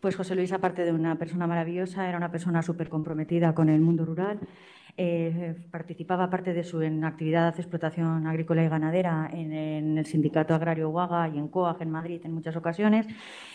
Pues José Luis, aparte de una persona maravillosa, era una persona súper comprometida con el mundo rural eh, participaba, parte de su en actividad de explotación agrícola y ganadera, en, el Sindicato Agrario Huaga y en COAG en Madrid en muchas ocasiones,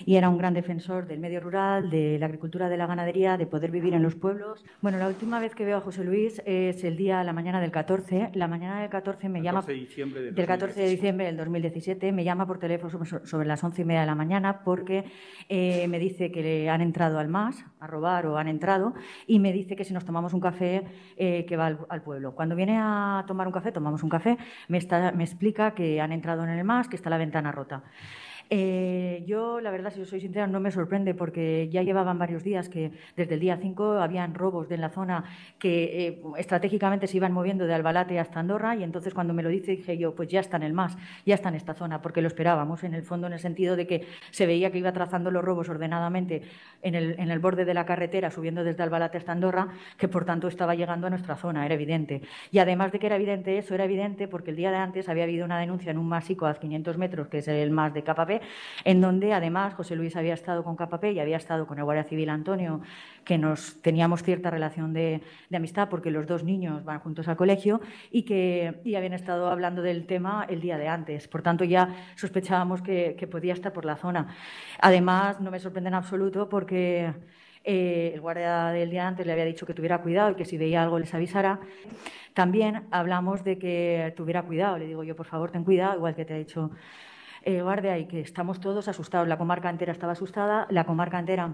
y era un gran defensor del medio rural, de la agricultura, de la ganadería, de poder vivir en los pueblos. Bueno, la última vez que veo a José Luis es el día, la mañana del 14. La mañana del 14 me llama. De diciembre del, 14 de diciembre del 2017, me llama por teléfono sobre las 11 y media de la mañana porque eh, me dice que le han entrado al MAS a robar o han entrado y me dice que si nos tomamos un café. Eh, que, va al, pueblo. Cuando viene a tomar un café, tomamos un café, me, me explica que han entrado en el MAS, que está la ventana rota. Eh, yo, la verdad, si os soy sincera, no me sorprende porque ya llevaban varios días que desde el día 5 habían robos de la zona que eh, estratégicamente se iban moviendo de Albalate hasta Andorra y entonces cuando me lo dice dije yo, pues ya está en el MAS, ya está en esta zona, porque lo esperábamos en el fondo en el sentido de que se veía que iba trazando los robos ordenadamente en el, en borde de la carretera subiendo desde Albalate hasta Andorra, que por tanto estaba llegando a nuestra zona, era evidente. Y además de que era evidente eso, era evidente porque el día de antes había habido una denuncia en un MAS a 500 metros, que es el MAS de Capapé, en donde además José Luis había estado con Capapé y había estado con el Guardia Civil Antonio, que nos teníamos cierta relación de, amistad porque los dos niños van juntos al colegio y que y habían estado hablando del tema el día de antes. Por tanto, ya sospechábamos que, podía estar por la zona. Además, no me sorprende en absoluto porque... Eh, el guardia del día antes le había dicho que tuviera cuidado y que si veía algo les avisara. También hablamos de que tuviera cuidado. Le digo yo, por favor, ten cuidado, igual que te ha dicho guarde eh, ahí, que estamos todos asustados, la comarca entera estaba asustada, la comarca entera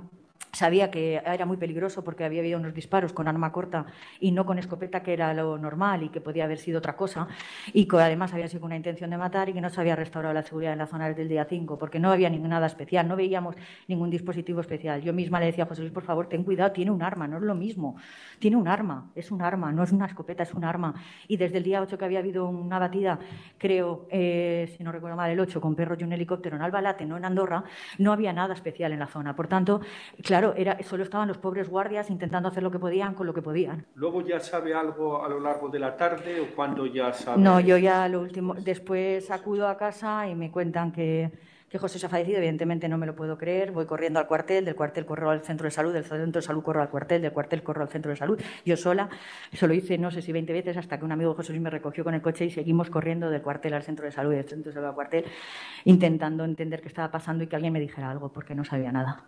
sabía que era muy peligroso porque había habido unos disparos con arma corta y no con escopeta, que era lo normal y que podía haber sido otra cosa, y que además había sido una intención de matar y que no se había restaurado la seguridad en la zona desde el día 5, porque no había nada especial, no veíamos ningún dispositivo especial. Yo misma le decía a José Luis, por favor, ten cuidado, tiene un arma, no es lo mismo, tiene un arma, es un arma, no es una escopeta, es un arma. Y desde el día 8 que había habido una batida, creo, eh, si no recuerdo mal, el 8, con perros y un helicóptero en Albalate, no en Andorra, no había nada especial en la zona. Por tanto, claro, claro, era, solo estaban los pobres guardias intentando hacer lo que podían con lo que podían. ¿Luego ya sabe algo a lo largo de la tarde o cuando ya sabe? No, yo ya lo último, después acudo a casa y me cuentan que, que José se ha fallecido, evidentemente no me lo puedo creer, voy corriendo al cuartel, del cuartel corro al centro de salud, del centro de salud corro al cuartel, del cuartel corro al centro de salud, yo sola, eso lo hice no sé si 20 veces hasta que un amigo José Luis me recogió con el coche y seguimos corriendo del cuartel al centro de salud, del centro de salud al cuartel, intentando entender qué estaba pasando y que alguien me dijera algo, porque no sabía nada.